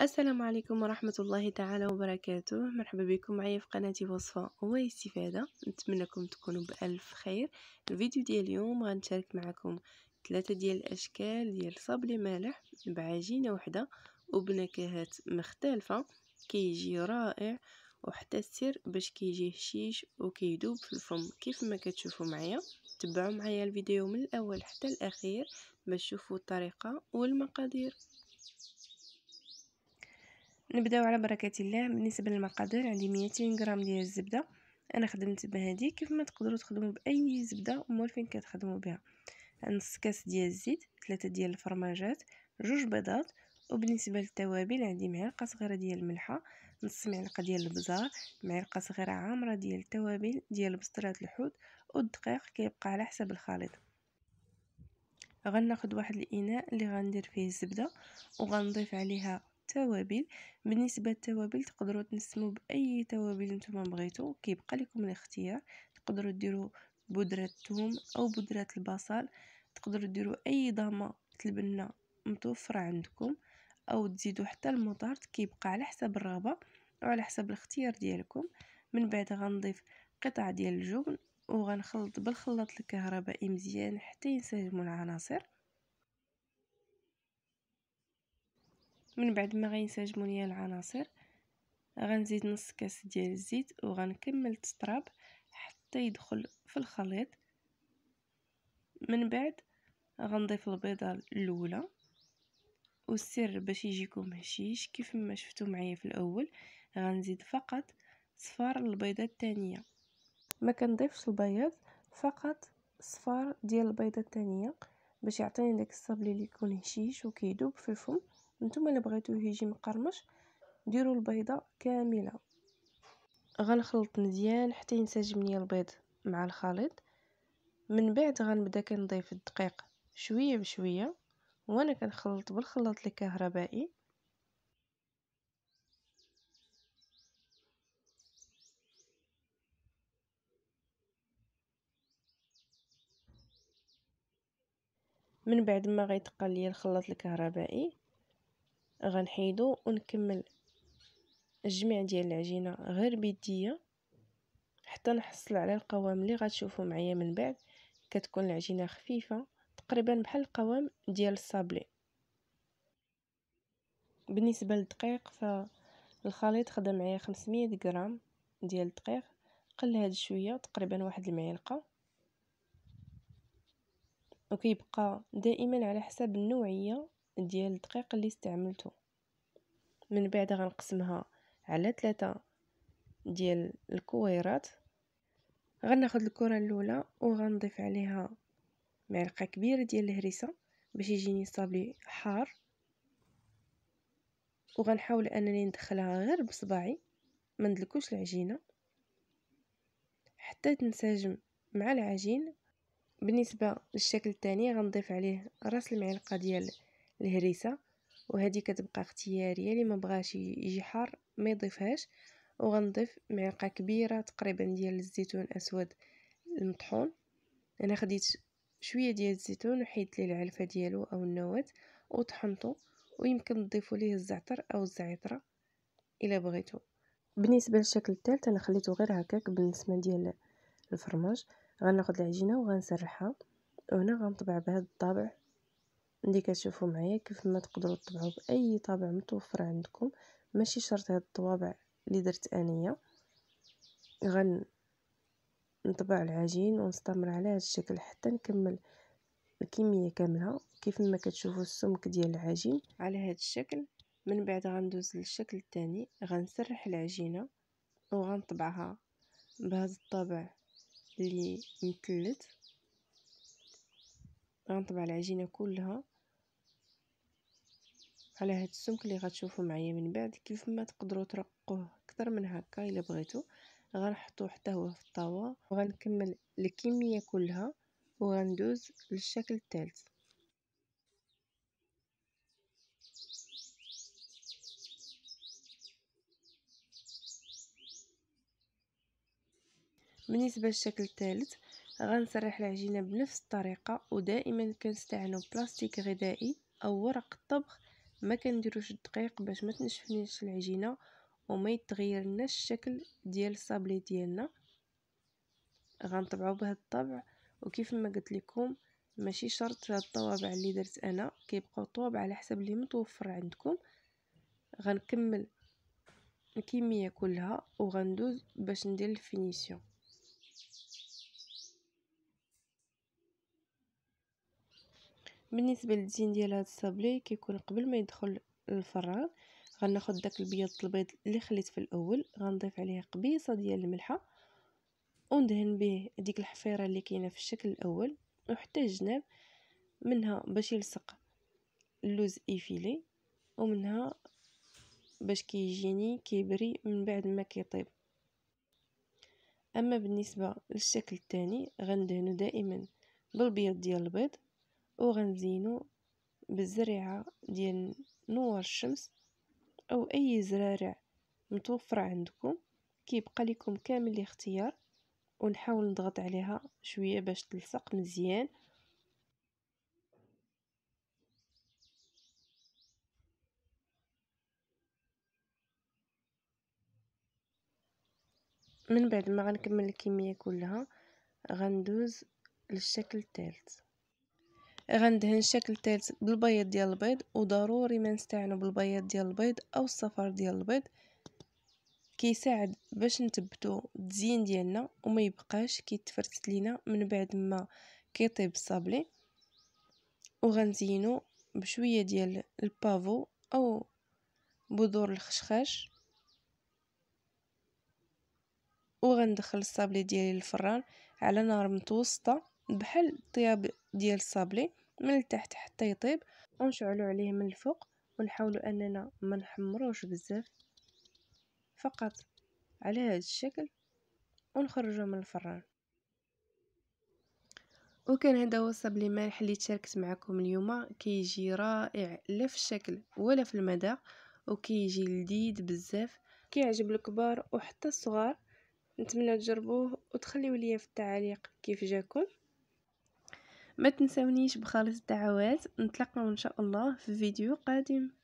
السلام عليكم ورحمة الله تعالى وبركاته مرحبا بكم معايا في قناتي وصفة واستفادة نتمنىكم تكونوا بألف خير الفيديو ديال اليوم غنشارك معكم ثلاثة ديال الأشكال ديال صابلي مالح بعجينة وحدة وبنكهات مختلفة كيجي رائع وحتى السر باش كيجي هشيش وكيدوب في الفم كيف ما كتشوفوا معايا تبعوا معايا الفيديو من الاول حتى الاخير باش تشوفوا الطريقه والمقادير نبداو على بركه الله بالنسبه للمقادير عندي 200 غرام ديال الزبده انا خدمت بهذه كيف ما تقدروا تخدموا باي زبده موالفين كتخدموا بها نص كاس ديال الزيت ثلاثه ديال الفرماجات جوج بيضات وبالنسبه للتوابل عندي معلقه صغيره ديال الملحه نص معلقه ديال البزار معلقه صغيره عامره ديال التوابل ديال بسطرات الحوت والدقيق كيبقى على حسب الخليط غناخد واحد الاناء اللي غندير فيه الزبده وغنضيف عليها التوابل بالنسبه للتوابل تقدروا تنسموا باي توابل نتوما بغيتو كيبقى لكم الاختيار تقدروا ديروا بودره الثوم او بودره البصل تقدروا ديروا اي ضامه تلبنه متوفره عندكم او تزيدوا حتى المطارد كيبقى على حسب الرغبه وعلى حسب الاختيار ديالكم من بعد غنضيف قطع ديال الجبن وغنخلط بالخلاط الكهربائي مزيان حتى ينسجموا العناصر من بعد ما غينسجموا ليا العناصر غنزيد نص كاس ديال الزيت وغنكمل التطراب حتى يدخل في الخليط من بعد غنضيف البيضه الاولى والسر باش يجيكم هشيش كيف ما شفتو معايا في الاول غنزيد فقط صفار البيضه الثانيه ما كنضيفش البياض فقط صفار ديال البيضه الثانيه باش يعطيني داك الصابلي اللي يكون هشيش وكيدوب في الفم نتوما الا بغيتوه يجي مقرمش ديروا البيضه كامله غنخلط مزيان حتى ينسجم ليا البيض مع الخليط من بعد غنبدا كنضيف الدقيق شويه بشويه وانا كنخلط بالخلاط الكهربائي من بعد ما غيتقال ليا الخلاط الكهربائي غنحيدو ونكمل الجميع ديال العجينه غير بيديه حتى نحصل على القوام اللي غتشوفوا معايا من بعد كتكون العجينه خفيفه تقريبا بحال القوام ديال الصابلي بالنسبه للدقيق فالخليط خدا معايا 500 غرام ديال الدقيق قل هاد شويه تقريبا واحد المعلقه وكيبقى دائما على حسب النوعيه ديال الدقيق اللي استعملته من بعد غنقسمها على ثلاثة ديال الكويرات غناخد الكره الاولى وغنضيف عليها معلقه كبيره ديال الهريسه باش يجيني صابي حار وغنحاول انني ندخلها غير بصباعي ما ندلكوش العجينه حتى تنسجم مع العجين بالنسبه للشكل الثاني غنضيف عليه راس المعلقه ديال الهريسه وهذه كتبقى اختياريه اللي ما بغاش يجي حار ما يضيفهاش وغنضيف معلقه كبيره تقريبا ديال الزيتون اسود المطحون انا خديت شويه ديال الزيتون وحيت ليه العلفه ديالو او النواه وطحنته ويمكن تضيفوا ليه الزعتر او الزعتره الا بغيتو بالنسبه للشكل الثالث انا خليته غير هكاك بالنسبه ديال الفرماج غناخذ العجينه وغنسرحها وهنا غنطبع بهذا الطابع اللي كتشوفوا معايا كيف ما تقدروا تطبعوا باي طابع متوفر عندكم ماشي شرط هاد الطوابع اللي درت انايا غن نطبع العجين ونستمر على هذا الشكل حتى نكمل الكميه كامله كيف ما كتشوفوا السمك ديال العجين على هذا الشكل من بعد غندوز للشكل الثاني غنسرح العجينه وغنطبعها بهذا الطابع اللي مثلث غنطبع العجينة كلها على هاد السمك اللي غتشوفوا معايا من بعد كيف ما تقدروا ترقوه اكثر من هكا الا بغيتو غنحطو حتى هو في الطاوه وغنكمل الكميه كلها وغندوز للشكل الثالث بالنسبه للشكل الثالث غنسرح العجينة بنفس الطريقة ودائما كنستعملو بلاستيك غذائي او ورق الطبخ ما كنديروش الدقيق باش ما تنشفنيش العجينة وما يتغير الشكل ديال الصابلي ديالنا غنطبعو بهذا الطبع وكيف ما قلت لكم ماشي شرط هاد الطوابع اللي درت انا كيبقاو طوابع على حسب اللي متوفر عندكم غنكمل الكميه كلها وغندوز باش ندير الفينيسيون بالنسبه للزين ديال هاد الصابلي كيكون قبل ما يدخل الفران غناخذ داك البيض البيض اللي خليت في الاول غنضيف عليه قبيصه ديال الملحه وندهن به ديك الحفيره اللي كاينه في الشكل الاول وحتى الجناب منها باش يلصق اللوز ايفيلي ومنها باش كيجيني كيبري من بعد ما كيطيب اما بالنسبه للشكل الثاني غندهنو دائما بالبيض ديال البيض وغنزينو بالزريعة ديال نور الشمس أو أي زرارع متوفرة عندكم كيبقى لكم كامل الاختيار ونحاول نضغط عليها شوية باش تلصق مزيان من بعد ما غنكمل الكمية كلها غندوز للشكل الثالث غندهن الشكل الثالث بالبيض ديال البيض وضروري ما نستعنو بالبيض ديال البيض او الصفر ديال البيض كيساعد باش نثبتو التزيين ديالنا وما يبقاش كيتفرتت لينا من بعد ما كيطيب الصابلي وغنزينو بشويه ديال البافو او بذور الخشخاش وغندخل الصابلي ديالي للفران على نار متوسطه بحال الطياب ديال الصابلي من التحت حتى يطيب ونشعلو عليه من الفوق ونحاولو اننا ما نحمروش بزاف فقط على هذا الشكل ونخرجو من الفران وكان هذا هو الصابلي المالح اللي تشاركت معكم اليوم كيجي رائع لا في الشكل ولا في المدى وكيجي لذيذ بزاف كيعجب الكبار وحتى الصغار نتمنى تجربوه وتخليو ليا في التعاليق كيف جاكم ما تنسونيش بخالص الدعوات نتلقى ان شاء الله في فيديو قادم